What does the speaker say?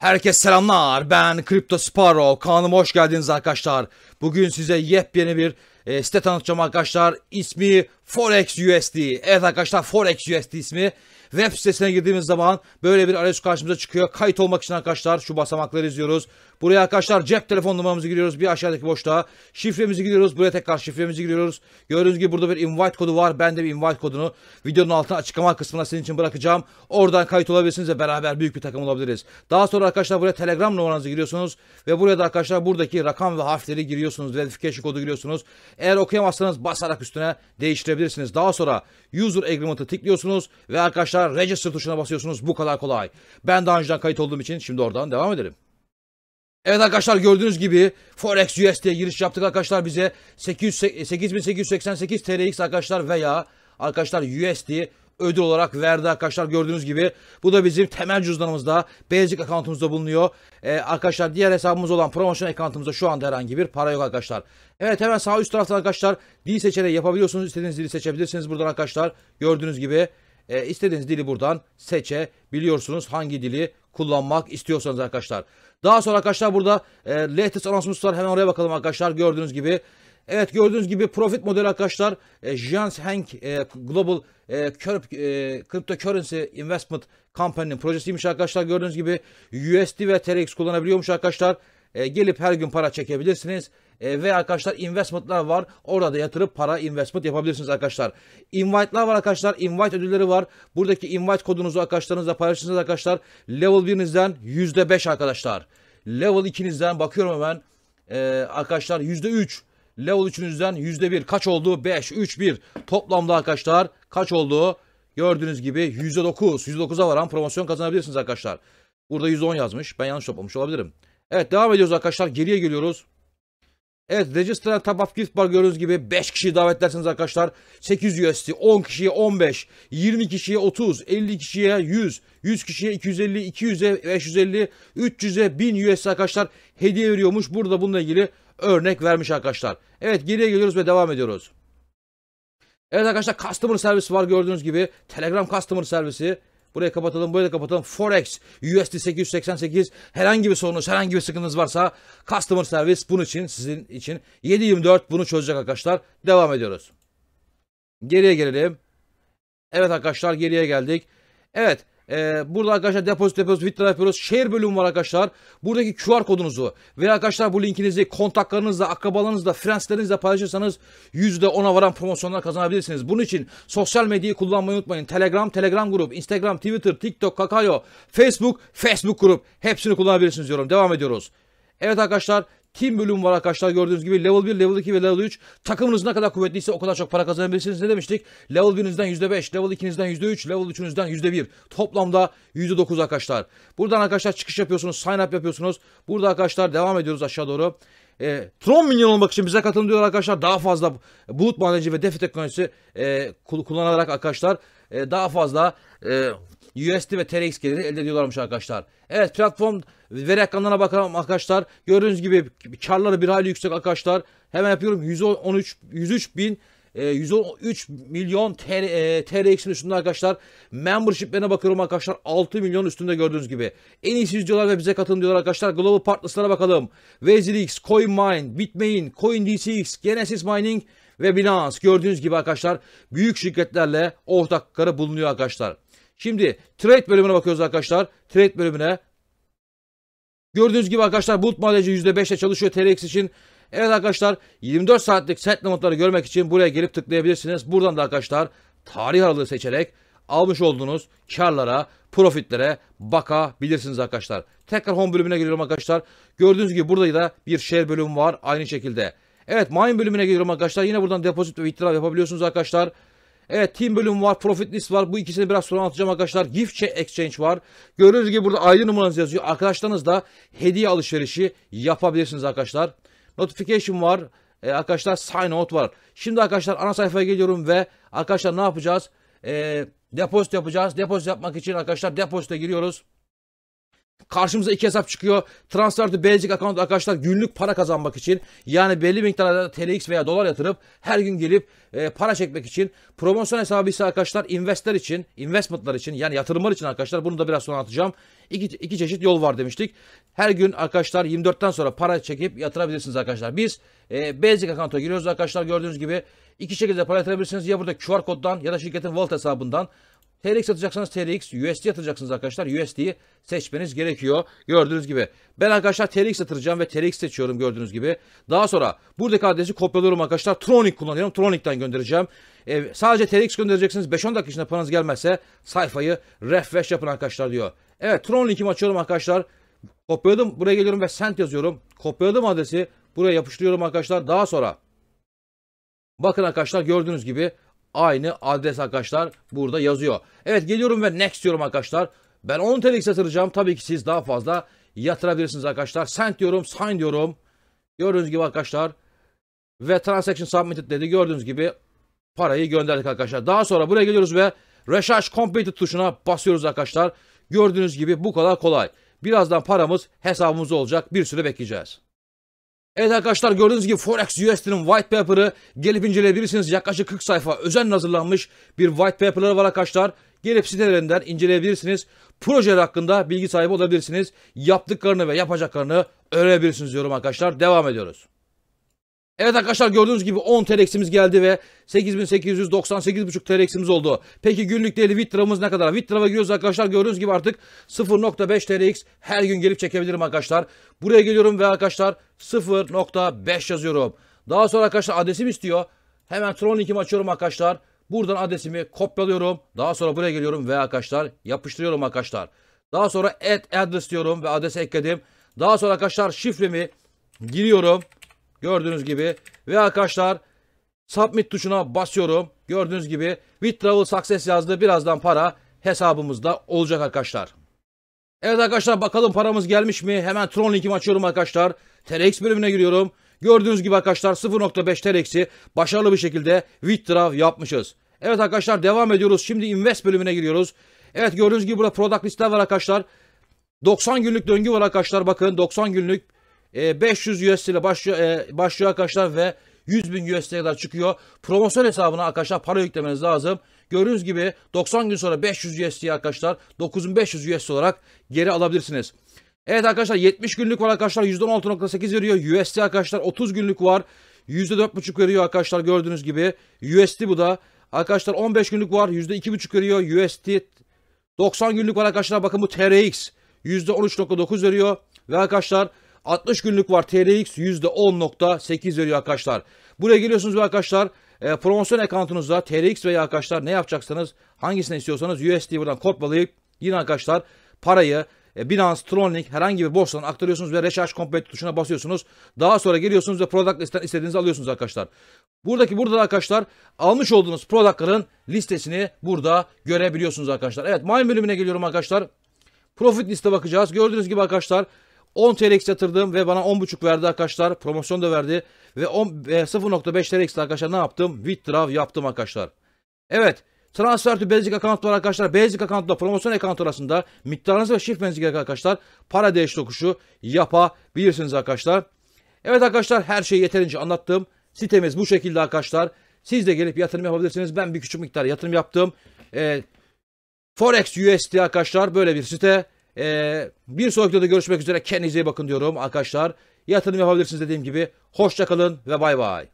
Herkes selamlar. Ben Kripto Sparrow. Kanalıma hoş geldiniz arkadaşlar. Bugün size yepyeni bir e, site tanıtacağım arkadaşlar. İsmi Forex USD. Evet arkadaşlar Forex USD ismi. Web sitesine girdiğimiz zaman böyle bir arayüz karşımıza çıkıyor. Kayıt olmak için arkadaşlar şu basamakları izliyoruz. Buraya arkadaşlar cep telefon numaramızı giriyoruz. Bir aşağıdaki boşluğa şifremizi giriyoruz. Buraya tekrar şifremizi giriyoruz. Gördüğünüz gibi burada bir invite kodu var. Ben de bir invite kodunu videonun altına açıklama kısmına sizin için bırakacağım. Oradan kayıt olabilirsiniz ve beraber büyük bir takım olabiliriz. Daha sonra arkadaşlar buraya telegram numaranızı giriyorsunuz. Ve buraya da arkadaşlar buradaki rakam ve harfleri giriyorsunuz. Verification kodu giriyorsunuz. Eğer okuyamazsanız basarak üstüne değiştirebilirsiniz kullanabilirsiniz. Daha sonra user agreement'ı tıklıyorsunuz ve arkadaşlar register tuşuna basıyorsunuz. Bu kadar kolay. Ben daha önceden kayıt olduğum için şimdi oradan devam edelim. Evet arkadaşlar gördüğünüz gibi Forex USD'ye giriş yaptık arkadaşlar bize 800, 8888 TRX arkadaşlar veya arkadaşlar USD ödül olarak verdi arkadaşlar gördüğünüz gibi. Bu da bizim temel cüzdanımızda basic account'umuzda bulunuyor. Ee, arkadaşlar diğer hesabımız olan promotion account'umuzda şu anda herhangi bir para yok arkadaşlar. Evet hemen sağ üst taraftan arkadaşlar dil seçeneği yapabiliyorsunuz. İstediğiniz dili seçebilirsiniz buradan arkadaşlar. Gördüğünüz gibi e, istediğiniz dili buradan seçebiliyorsunuz. Hangi dili kullanmak istiyorsanız arkadaşlar. Daha sonra arkadaşlar burada e, latest anonsumuz var. Hemen oraya bakalım arkadaşlar. Gördüğünüz gibi Evet gördüğünüz gibi profit modeli arkadaşlar e, Jans Hank e, Global e, Curp, e, Cryptocurrency Investment Company'nin projesiymiş arkadaşlar. Gördüğünüz gibi USD ve TRX kullanabiliyormuş arkadaşlar. gelip her gün para çekebilirsiniz. E, ve arkadaşlar investment'lar var. Orada da yatırıp para investment yapabilirsiniz arkadaşlar. Invite'lar var arkadaşlar. Invite ödülleri var. Buradaki invite kodunuzu arkadaşlarınızla paylaşırsınız arkadaşlar. Level 1'inizden %5 arkadaşlar. Level 2'nizden bakıyorum hemen. E, arkadaşlar %3. Level 3'ünüzden %1 kaç oldu? 5, 3, 1. Toplamda arkadaşlar kaç oldu? Gördüğünüz gibi %9. %9'a varan promosyon kazanabilirsiniz arkadaşlar. Burada %10 yazmış. Ben yanlış toplamış olabilirim. Evet devam ediyoruz arkadaşlar. Geriye geliyoruz. Evet Register and Top of Gift Bar gördüğünüz gibi 5 kişiyi davetlersiniz arkadaşlar. 8 USD, 10 kişiye 15, 20 kişiye 30, 50 kişiye 100, 100 kişiye 250, 200'e 550, 300'e 1000 USD arkadaşlar hediye veriyormuş. Burada bununla ilgili örnek vermiş arkadaşlar. Evet geriye geliyoruz ve devam ediyoruz. Evet arkadaşlar customer servisi var gördüğünüz gibi. Telegram customer servisi. Burayı kapatalım, burayı da kapatalım. Forex, USD 888 herhangi bir sorunuz, herhangi bir sıkıntınız varsa customer service bunun için, sizin için 724 bunu çözecek arkadaşlar. Devam ediyoruz. Geriye gelelim. Evet arkadaşlar geriye geldik. Evet ee, burada arkadaşlar depozit depozito fit yapıyoruz. Share bölümü var arkadaşlar. Buradaki QR kodunuzu veya arkadaşlar bu linkinizi kontaklarınızla, akrabalarınızla, friendslerinizle paylaşırsanız %10'a varan promosyonlar kazanabilirsiniz. Bunun için sosyal medyayı kullanmayı unutmayın. Telegram, Telegram grup, Instagram, Twitter, TikTok, kakao Facebook, Facebook grup hepsini kullanabilirsiniz diyorum. Devam ediyoruz. Evet arkadaşlar kim bölüm var arkadaşlar gördüğünüz gibi level 1, level 2 ve level 3 takımınız ne kadar kuvvetliyse o kadar çok para kazanabilirsiniz ne demiştik? Level 1'inizden %5, level 2'nizden %3, level 3'ünüzden %1 toplamda %9 arkadaşlar. Buradan arkadaşlar çıkış yapıyorsunuz, sign up yapıyorsunuz. Burada arkadaşlar devam ediyoruz aşağı doğru. E, Tron minyon olmak için bize katılın diyorlar arkadaşlar. Daha fazla bulut madenci ve defi teknolojisi e, kullanarak arkadaşlar e, daha fazla e, USD ve TRX geliri elde ediyorlarmış arkadaşlar. Evet platform veri rakamlarına bakalım arkadaşlar. Gördüğünüz gibi karları bir hali yüksek arkadaşlar. Hemen yapıyorum 113 103 bin 113 e, milyon TRX'in e, üstünde arkadaşlar. Membership'lerine bakıyorum arkadaşlar. 6 milyon üstünde gördüğünüz gibi. En iyisi diyorlar ve bize katılın diyorlar arkadaşlar. Global Partners'lara bakalım. VZX, CoinMine, Bitmain, CoinDCX, Genesis Mining ve Binance. Gördüğünüz gibi arkadaşlar büyük şirketlerle ortakları bulunuyor arkadaşlar. Şimdi trade bölümüne bakıyoruz arkadaşlar. Trade bölümüne. Gördüğünüz gibi arkadaşlar bulut madenciliği %5'le çalışıyor TRX için. Evet arkadaşlar 24 saatlik set settlementları görmek için buraya gelip tıklayabilirsiniz. Buradan da arkadaşlar tarih aralığı seçerek almış olduğunuz karlara, profitlere bakabilirsiniz arkadaşlar. Tekrar home bölümüne geliyorum arkadaşlar. Gördüğünüz gibi burada da bir share bölümü var aynı şekilde. Evet mine bölümüne geliyorum arkadaşlar. Yine buradan depozit ve itiraf yapabiliyorsunuz arkadaşlar. Arkadaşlar. Evet team bölüm var. Profit list var. Bu ikisini biraz sonra anlatacağım arkadaşlar. Gift exchange var. Gördüğünüz gibi burada ID numaranız yazıyor. Arkadaşlarınız da hediye alışverişi yapabilirsiniz arkadaşlar. Notification var. Ee, arkadaşlar sign out var. Şimdi arkadaşlar ana sayfaya geliyorum ve arkadaşlar ne yapacağız? Ee, depozito yapacağız. Depozito yapmak için arkadaşlar depozito giriyoruz karşımıza iki hesap çıkıyor. Transfer to Belgic account arkadaşlar günlük para kazanmak için yani belli miktarlarda TRX veya dolar yatırıp her gün gelip e, para çekmek için promosyon hesabı ise arkadaşlar investor için, investmentlar için yani yatırımlar için arkadaşlar bunu da biraz sonra anlatacağım. İki, iki çeşit yol var demiştik. Her gün arkadaşlar 24'ten sonra para çekip yatırabilirsiniz arkadaşlar. Biz e, Basic account'a giriyoruz arkadaşlar gördüğünüz gibi. iki şekilde para yatırabilirsiniz. Ya burada QR koddan ya da şirketin wallet hesabından TRX atacaksanız TRX, USD atacaksınız arkadaşlar. USD'yi seçmeniz gerekiyor. Gördüğünüz gibi. Ben arkadaşlar TRX atıracağım ve TRX seçiyorum gördüğünüz gibi. Daha sonra buradaki adresi kopyalıyorum arkadaşlar. Tronic kullanıyorum. Tronic'ten göndereceğim. E, sadece TRX göndereceksiniz. 5-10 dakika içinde paranız gelmezse sayfayı refresh yapın arkadaşlar diyor. Evet Tronic'imi açıyorum arkadaşlar. Kopyaladım. Buraya geliyorum ve sent yazıyorum. Kopyaladım adresi. Buraya yapıştırıyorum arkadaşlar. Daha sonra Bakın arkadaşlar gördüğünüz gibi Aynı adres arkadaşlar burada yazıyor. Evet geliyorum ve next diyorum arkadaşlar. Ben 10 TL'lik satıracağım. Tabii ki siz daha fazla yatırabilirsiniz arkadaşlar. Send diyorum, sign diyorum. Gördüğünüz gibi arkadaşlar. Ve transaction submitted dedi. Gördüğünüz gibi parayı gönderdik arkadaşlar. Daha sonra buraya geliyoruz ve recharge completed tuşuna basıyoruz arkadaşlar. Gördüğünüz gibi bu kadar kolay. Birazdan paramız hesabımız olacak. Bir süre bekleyeceğiz. Evet arkadaşlar gördüğünüz gibi Forex USD'nin white paper'ı gelip inceleyebilirsiniz. Yaklaşık 40 sayfa özenle hazırlanmış bir white paper'ları var arkadaşlar. Gelip sitelerinden inceleyebilirsiniz. Projeler hakkında bilgi sahibi olabilirsiniz. Yaptıklarını ve yapacaklarını öğrenebilirsiniz diyorum arkadaşlar. Devam ediyoruz. Evet arkadaşlar gördüğünüz gibi 10 TRX'imiz geldi ve 8898,5 TRX'imiz oldu. Peki günlük değeri Vitrav'ımız ne kadar? Vitrav'a giriyoruz arkadaşlar gördüğünüz gibi artık 0.5 TRX her gün gelip çekebilirim arkadaşlar. Buraya geliyorum ve arkadaşlar 0.5 yazıyorum. Daha sonra arkadaşlar adresim istiyor. Hemen Tron linkimi açıyorum arkadaşlar. Buradan adresimi kopyalıyorum. Daha sonra buraya geliyorum ve arkadaşlar yapıştırıyorum arkadaşlar. Daha sonra add address diyorum ve adresi ekledim. Daha sonra arkadaşlar şifremi giriyorum. Gördüğünüz gibi ve arkadaşlar submit tuşuna basıyorum. Gördüğünüz gibi withdrawal success yazdı. Birazdan para hesabımızda olacak arkadaşlar. Evet arkadaşlar bakalım paramız gelmiş mi? Hemen Tron linkimi açıyorum arkadaşlar. TRX bölümüne giriyorum. Gördüğünüz gibi arkadaşlar 0.5 TRX'i başarılı bir şekilde withdraw yapmışız. Evet arkadaşlar devam ediyoruz. Şimdi invest bölümüne giriyoruz. Evet gördüğünüz gibi burada product listeler var arkadaşlar. 90 günlük döngü var arkadaşlar bakın 90 günlük e, 500 USD ile başlıyor, e, başlıyor arkadaşlar ve 100 bin USD kadar çıkıyor. Promosyon hesabına arkadaşlar para yüklemeniz lazım. Gördüğünüz gibi 90 gün sonra 500 USD arkadaşlar 9500 USD olarak geri alabilirsiniz. Evet arkadaşlar 70 günlük var arkadaşlar %16.8 veriyor. USD arkadaşlar 30 günlük var. %4.5 veriyor arkadaşlar gördüğünüz gibi. USD bu da. Arkadaşlar 15 günlük var %2.5 veriyor. USD 90 günlük var arkadaşlar bakın bu TRX %13.9 veriyor. Ve arkadaşlar 60 günlük var TRX %10.8 veriyor arkadaşlar. Buraya geliyorsunuz ve arkadaşlar e, promosyon accountunuzda TRX veya arkadaşlar ne yapacaksanız hangisini istiyorsanız USD buradan kopyalayıp yine arkadaşlar parayı e, Binance, Tronlink herhangi bir borsadan aktarıyorsunuz ve Recharge Complete tuşuna basıyorsunuz. Daha sonra geliyorsunuz ve product listen istediğinizi alıyorsunuz arkadaşlar. Buradaki burada arkadaşlar almış olduğunuz productların listesini burada görebiliyorsunuz arkadaşlar. Evet mine bölümüne geliyorum arkadaşlar. Profit liste bakacağız. Gördüğünüz gibi arkadaşlar 10 TRX yatırdım ve bana 10.5 verdi arkadaşlar. Promosyon da verdi. Ve 0.5 TRX arkadaşlar ne yaptım? Withdraw yaptım arkadaşlar. Evet. Transfer to Basic Account var arkadaşlar. Basic Account'la promosyon account arasında miktarınız ve şifreniz gerek arkadaşlar. Para değiş tokuşu yapabilirsiniz arkadaşlar. Evet arkadaşlar her şeyi yeterince anlattım. Sitemiz bu şekilde arkadaşlar. Siz de gelip yatırım yapabilirsiniz. Ben bir küçük miktar yatırım yaptım. Ee, Forex USD arkadaşlar böyle bir site. Ee, bir sonraki videoda görüşmek üzere. Kendinize iyi bakın diyorum arkadaşlar. Yatırım yapabilirsiniz dediğim gibi. Hoşçakalın ve bay bay.